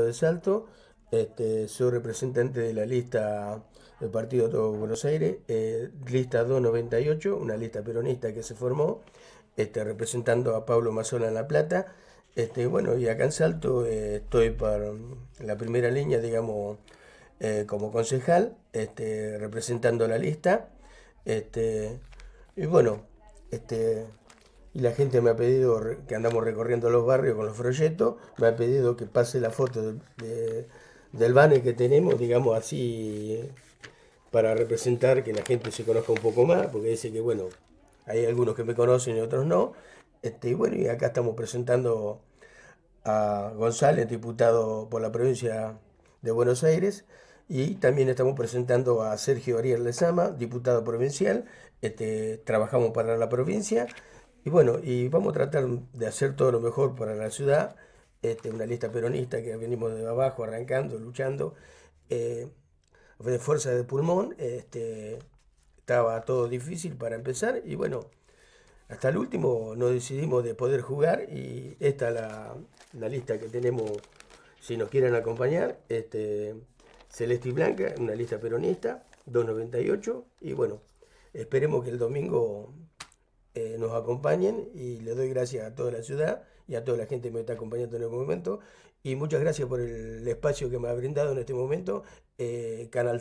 de Salto, este, soy representante de la lista del Partido Todo Buenos Aires, eh, lista 298, una lista peronista que se formó, este, representando a Pablo Mazola en La Plata. Este, bueno, y acá en Salto eh, estoy para la primera línea, digamos, eh, como concejal, este, representando la lista. Este, y bueno, este, y la gente me ha pedido, que andamos recorriendo los barrios con los folletos, me ha pedido que pase la foto del banner que tenemos, digamos así, para representar que la gente se conozca un poco más, porque dice que, bueno, hay algunos que me conocen y otros no. Este, y bueno, y acá estamos presentando a González, diputado por la provincia de Buenos Aires, y también estamos presentando a Sergio Ariel Lezama, diputado provincial, este, trabajamos para la provincia, y bueno, y vamos a tratar de hacer todo lo mejor para la ciudad, este, una lista peronista que venimos de abajo arrancando, luchando, eh, fuerza de pulmón, este, estaba todo difícil para empezar y bueno, hasta el último nos decidimos de poder jugar y esta es la, lista que tenemos, si nos quieren acompañar, este, Celeste y Blanca, una lista peronista, 298 y bueno, esperemos que el domingo eh, nos acompañen y le doy gracias a toda la ciudad y a toda la gente que me está acompañando en el momento. Y muchas gracias por el espacio que me ha brindado en este momento eh, Canal